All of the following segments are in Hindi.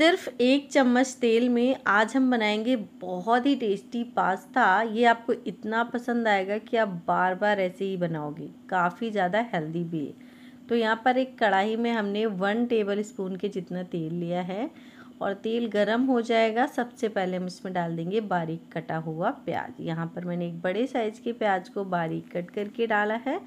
सिर्फ एक चम्मच तेल में आज हम बनाएंगे बहुत ही टेस्टी पास्ता ये आपको इतना पसंद आएगा कि आप बार बार ऐसे ही बनाओगे काफ़ी ज़्यादा हेल्दी भी है तो यहाँ पर एक कढ़ाई में हमने वन टेबल स्पून के जितना तेल लिया है और तेल गरम हो जाएगा सबसे पहले हम इसमें डाल देंगे बारीक कटा हुआ प्याज यहाँ पर मैंने एक बड़े साइज़ के प्याज को बारीक कट करके डाला है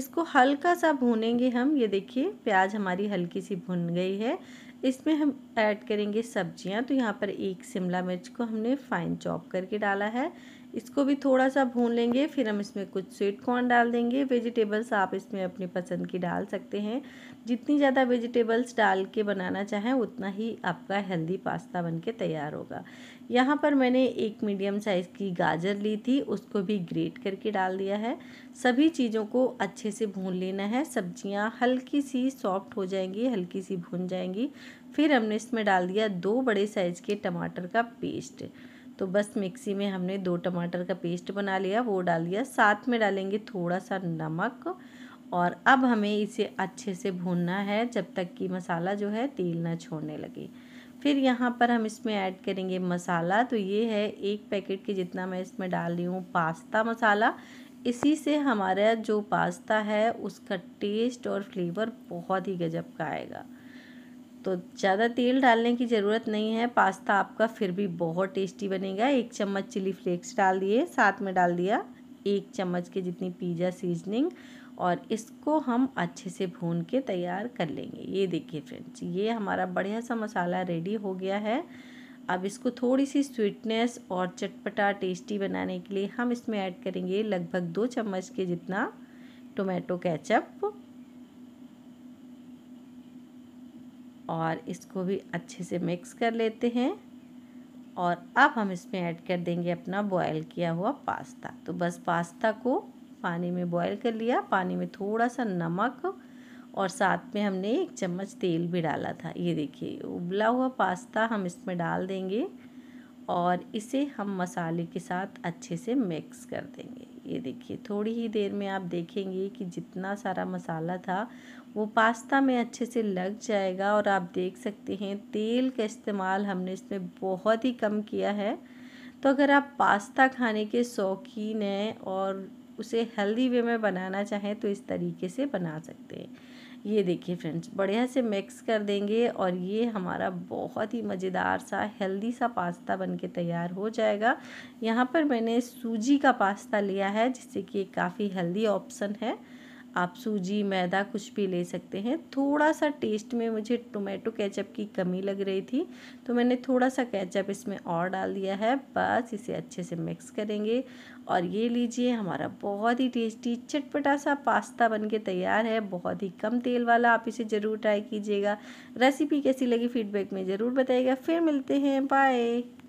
इसको हल्का सा भूनेंगे हम ये देखिए प्याज हमारी हल्की सी भुन गई है इसमें हम ऐड करेंगे सब्जियां तो यहाँ पर एक शिमला मिर्च को हमने फाइन चॉप करके डाला है इसको भी थोड़ा सा भून लेंगे फिर हम इसमें कुछ स्वीट कॉर्न डाल देंगे वेजिटेबल्स आप इसमें अपनी पसंद की डाल सकते हैं जितनी ज़्यादा वेजिटेबल्स डाल के बनाना चाहें उतना ही आपका हेल्दी पास्ता बन के तैयार होगा यहाँ पर मैंने एक मीडियम साइज़ की गाजर ली थी उसको भी ग्रेट करके डाल दिया है सभी चीज़ों को अच्छे से भून लेना है सब्जियाँ हल्की सी सॉफ्ट हो जाएंगी हल्की सी भून जाएंगी फिर हमने इसमें डाल दिया दो बड़े साइज़ के टमाटर का पेस्ट तो बस मिक्सी में हमने दो टमाटर का पेस्ट बना लिया वो डाल दिया साथ में डालेंगे थोड़ा सा नमक और अब हमें इसे अच्छे से भूनना है जब तक कि मसाला जो है तेल ना छोड़ने लगे फिर यहाँ पर हम इसमें ऐड करेंगे मसाला तो ये है एक पैकेट के जितना मैं इसमें डाल रही हूँ पास्ता मसाला इसी से हमारा जो पास्ता है उसका टेस्ट और फ्लेवर बहुत ही गजब का आएगा तो ज़्यादा तेल डालने की ज़रूरत नहीं है पास्ता आपका फिर भी बहुत टेस्टी बनेगा एक चम्मच चिली फ्लेक्स डाल दिए साथ में डाल दिया एक चम्मच के जितनी पिज़्ज़ा सीजनिंग और इसको हम अच्छे से भून के तैयार कर लेंगे ये देखिए फ्रेंड्स ये हमारा बढ़िया सा मसाला रेडी हो गया है अब इसको थोड़ी सी स्वीटनेस और चटपटा टेस्टी बनाने के लिए हम इसमें ऐड करेंगे लगभग दो चम्मच के जितना टोमेटो कैचअप और इसको भी अच्छे से मिक्स कर लेते हैं और अब हम इसमें ऐड कर देंगे अपना बॉयल किया हुआ पास्ता तो बस पास्ता को पानी में बॉयल कर लिया पानी में थोड़ा सा नमक और साथ में हमने एक चम्मच तेल भी डाला था ये देखिए उबला हुआ पास्ता हम इसमें डाल देंगे और इसे हम मसाले के साथ अच्छे से मिक्स कर देंगे ये देखिए थोड़ी ही देर में आप देखेंगे कि जितना सारा मसाला था वो पास्ता में अच्छे से लग जाएगा और आप देख सकते हैं तेल का इस्तेमाल हमने इसमें बहुत ही कम किया है तो अगर आप पास्ता खाने के शौकीन हैं और उसे हेल्दी वे में बनाना चाहें तो इस तरीके से बना सकते हैं ये देखिए फ्रेंड्स बढ़िया से मिक्स कर देंगे और ये हमारा बहुत ही मज़ेदार सा हेल्दी सा पास्ता बनके तैयार हो जाएगा यहाँ पर मैंने सूजी का पास्ता लिया है जिससे कि काफ़ी हेल्दी ऑप्शन है आप सूजी मैदा कुछ भी ले सकते हैं थोड़ा सा टेस्ट में मुझे टोमेटो केचप की कमी लग रही थी तो मैंने थोड़ा सा केचप इसमें और डाल दिया है बस इसे अच्छे से मिक्स करेंगे और ये लीजिए हमारा बहुत ही टेस्टी चटपटा सा पास्ता बनके तैयार है बहुत ही कम तेल वाला आप इसे ज़रूर ट्राई कीजिएगा रेसिपी कैसी लगी फीडबैक में ज़रूर बताइएगा फिर मिलते हैं बाय